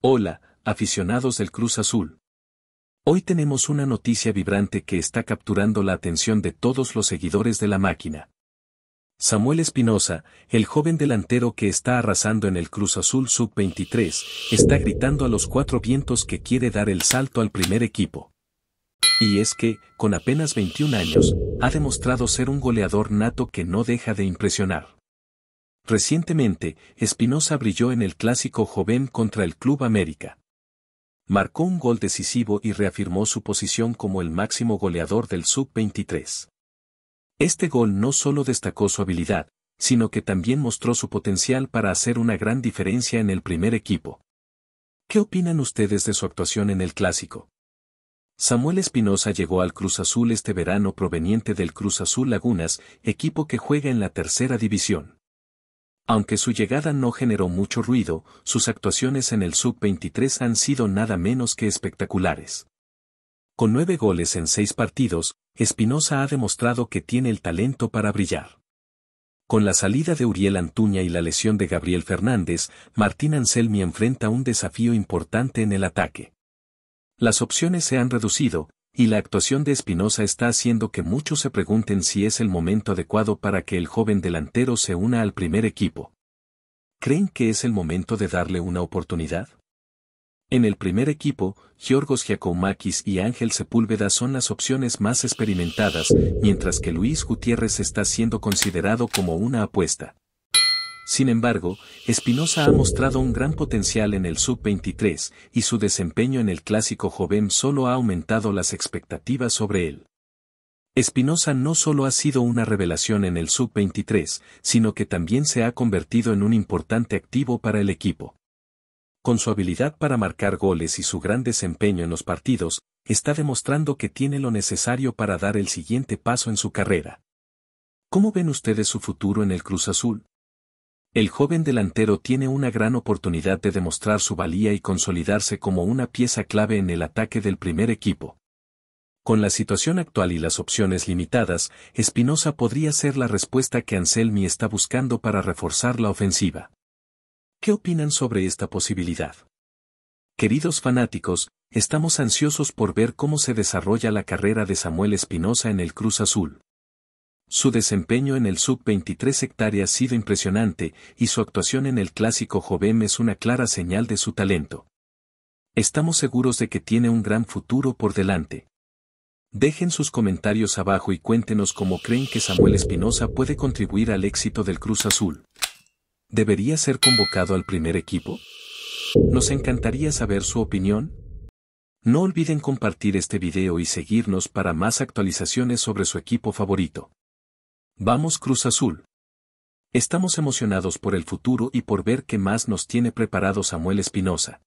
Hola, aficionados del Cruz Azul. Hoy tenemos una noticia vibrante que está capturando la atención de todos los seguidores de la máquina. Samuel Espinosa, el joven delantero que está arrasando en el Cruz Azul Sub-23, está gritando a los cuatro vientos que quiere dar el salto al primer equipo. Y es que, con apenas 21 años, ha demostrado ser un goleador nato que no deja de impresionar. Recientemente, Espinosa brilló en el clásico joven contra el Club América. Marcó un gol decisivo y reafirmó su posición como el máximo goleador del Sub-23. Este gol no solo destacó su habilidad, sino que también mostró su potencial para hacer una gran diferencia en el primer equipo. ¿Qué opinan ustedes de su actuación en el clásico? Samuel Espinosa llegó al Cruz Azul este verano proveniente del Cruz Azul Lagunas, equipo que juega en la tercera división. Aunque su llegada no generó mucho ruido, sus actuaciones en el Sub-23 han sido nada menos que espectaculares. Con nueve goles en seis partidos, Espinosa ha demostrado que tiene el talento para brillar. Con la salida de Uriel Antuña y la lesión de Gabriel Fernández, Martín Anselmi enfrenta un desafío importante en el ataque. Las opciones se han reducido, y la actuación de Espinosa está haciendo que muchos se pregunten si es el momento adecuado para que el joven delantero se una al primer equipo. ¿Creen que es el momento de darle una oportunidad? En el primer equipo, Giorgos Giacoumakis y Ángel Sepúlveda son las opciones más experimentadas, mientras que Luis Gutiérrez está siendo considerado como una apuesta. Sin embargo, Espinosa ha mostrado un gran potencial en el sub-23 y su desempeño en el clásico joven solo ha aumentado las expectativas sobre él. Espinosa no solo ha sido una revelación en el sub-23, sino que también se ha convertido en un importante activo para el equipo. Con su habilidad para marcar goles y su gran desempeño en los partidos, está demostrando que tiene lo necesario para dar el siguiente paso en su carrera. ¿Cómo ven ustedes su futuro en el Cruz Azul? El joven delantero tiene una gran oportunidad de demostrar su valía y consolidarse como una pieza clave en el ataque del primer equipo. Con la situación actual y las opciones limitadas, Espinosa podría ser la respuesta que Anselmi está buscando para reforzar la ofensiva. ¿Qué opinan sobre esta posibilidad? Queridos fanáticos, estamos ansiosos por ver cómo se desarrolla la carrera de Samuel Espinosa en el Cruz Azul. Su desempeño en el sub-23 hectárea ha sido impresionante y su actuación en el clásico Jovem es una clara señal de su talento. Estamos seguros de que tiene un gran futuro por delante. Dejen sus comentarios abajo y cuéntenos cómo creen que Samuel Espinosa puede contribuir al éxito del Cruz Azul. ¿Debería ser convocado al primer equipo? Nos encantaría saber su opinión. No olviden compartir este video y seguirnos para más actualizaciones sobre su equipo favorito. Vamos Cruz Azul. Estamos emocionados por el futuro y por ver qué más nos tiene preparado Samuel Espinosa.